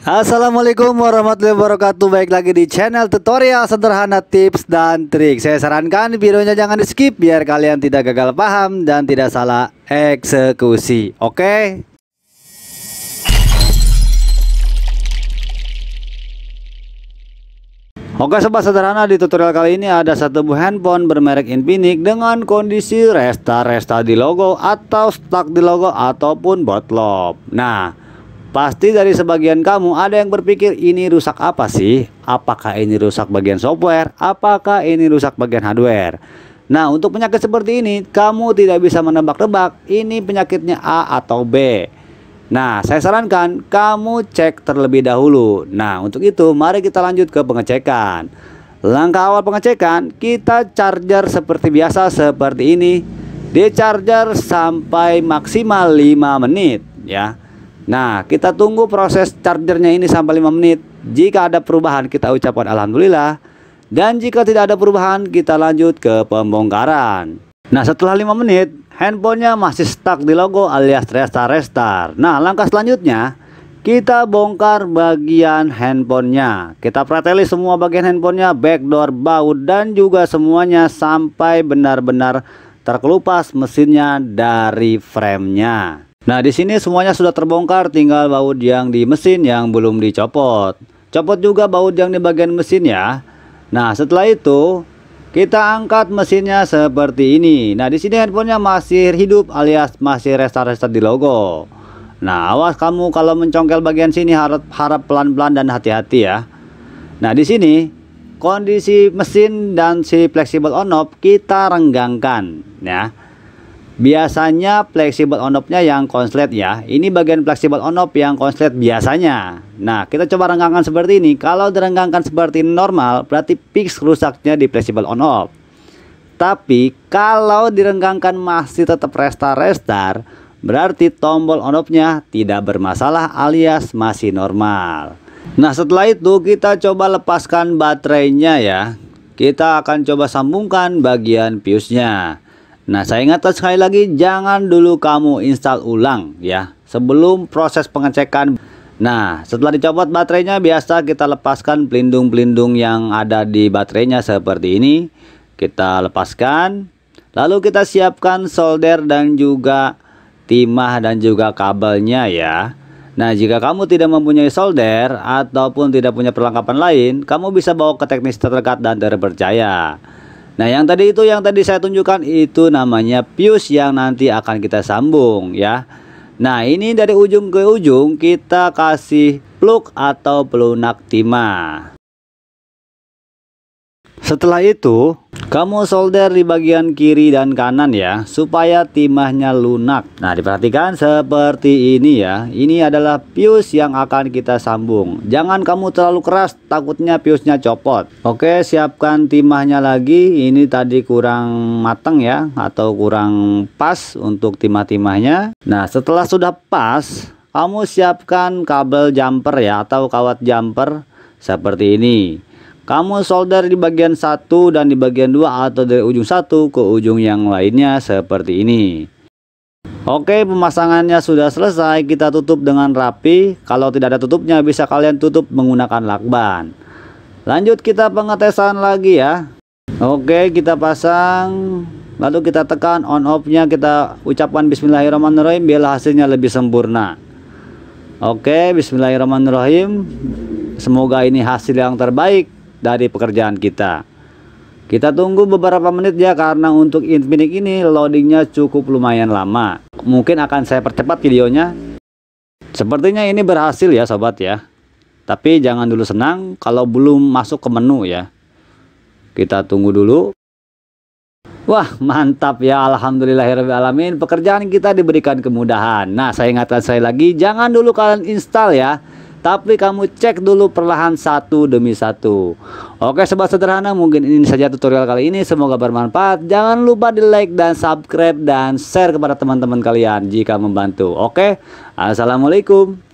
Assalamualaikum warahmatullahi wabarakatuh Baik lagi di channel tutorial sederhana tips dan trik Saya sarankan videonya jangan di skip Biar kalian tidak gagal paham dan tidak salah eksekusi Oke Oke sobat sederhana di tutorial kali ini ada satu buah handphone bermerek Infinix dengan kondisi resta-resta di logo atau stuck di logo ataupun botlop. Nah Pasti dari sebagian kamu ada yang berpikir ini rusak apa sih? Apakah ini rusak bagian software? Apakah ini rusak bagian hardware? Nah, untuk penyakit seperti ini, kamu tidak bisa menebak-nebak ini penyakitnya A atau B. Nah, saya sarankan kamu cek terlebih dahulu. Nah, untuk itu mari kita lanjut ke pengecekan. Langkah awal pengecekan, kita charger seperti biasa seperti ini. Di charger sampai maksimal 5 menit ya. Nah, kita tunggu proses chargernya ini sampai 5 menit. Jika ada perubahan, kita ucapkan alhamdulillah. Dan jika tidak ada perubahan, kita lanjut ke pembongkaran. Nah, setelah 5 menit, handphonenya masih stuck di logo alias restart restart. Nah, langkah selanjutnya, kita bongkar bagian handphonenya. Kita prateli semua bagian handphonenya, backdoor, baut, dan juga semuanya sampai benar-benar terkelupas mesinnya dari framenya. Nah di sini semuanya sudah terbongkar tinggal baut yang di mesin yang belum dicopot. Copot juga baut yang di bagian mesin ya. Nah setelah itu kita angkat mesinnya seperti ini. Nah di sini handphonenya masih hidup alias masih restart-restart di logo. Nah awas kamu kalau mencongkel bagian sini harap harap pelan-pelan dan hati-hati ya. Nah di sini kondisi mesin dan si fleksibel on off kita renggangkan ya. Biasanya fleksibel on-off-nya yang konslet ya. Ini bagian fleksibel on-off yang konslet biasanya. Nah, kita coba renggangkan seperti ini. Kalau direnggangkan seperti normal, berarti fix rusaknya di fleksibel on-off. Tapi kalau direnggangkan masih tetap restart-restart, berarti tombol on-off-nya tidak bermasalah alias masih normal. Nah, setelah itu kita coba lepaskan baterainya ya. Kita akan coba sambungkan bagian fuse-nya. Nah, saya ingatkan sekali lagi, jangan dulu kamu install ulang ya, sebelum proses pengecekan. Nah, setelah dicopot baterainya, biasa kita lepaskan pelindung-pelindung yang ada di baterainya seperti ini. Kita lepaskan, lalu kita siapkan solder dan juga timah dan juga kabelnya ya. Nah, jika kamu tidak mempunyai solder ataupun tidak punya perlengkapan lain, kamu bisa bawa ke teknis terdekat dan terpercaya. Nah yang tadi itu yang tadi saya tunjukkan itu namanya fuse yang nanti akan kita sambung ya Nah ini dari ujung ke ujung kita kasih plug atau pelunak timah setelah itu, kamu solder di bagian kiri dan kanan ya, supaya timahnya lunak. Nah, diperhatikan seperti ini ya. Ini adalah pius yang akan kita sambung. Jangan kamu terlalu keras, takutnya piusnya copot. Oke, siapkan timahnya lagi. Ini tadi kurang matang ya, atau kurang pas untuk timah-timahnya. Nah, setelah sudah pas, kamu siapkan kabel jumper ya, atau kawat jumper seperti ini. Kamu solder di bagian satu dan di bagian dua atau dari ujung satu ke ujung yang lainnya seperti ini. Oke pemasangannya sudah selesai kita tutup dengan rapi Kalau tidak ada tutupnya bisa kalian tutup menggunakan lakban Lanjut kita pengetesan lagi ya Oke kita pasang Lalu kita tekan on off nya kita ucapkan bismillahirrahmanirrahim Biar hasilnya lebih sempurna Oke bismillahirrahmanirrahim Semoga ini hasil yang terbaik dari pekerjaan kita kita tunggu beberapa menit ya karena untuk Infinix ini loadingnya cukup lumayan lama mungkin akan saya percepat videonya sepertinya ini berhasil ya sobat ya tapi jangan dulu senang kalau belum masuk ke menu ya kita tunggu dulu Wah mantap ya alamin Pekerjaan kita diberikan kemudahan Nah saya ingatkan saya lagi Jangan dulu kalian install ya tapi kamu cek dulu perlahan satu demi satu. Oke sobat sederhana mungkin ini saja tutorial kali ini semoga bermanfaat. Jangan lupa di like dan subscribe dan share kepada teman-teman kalian jika membantu. Oke assalamualaikum.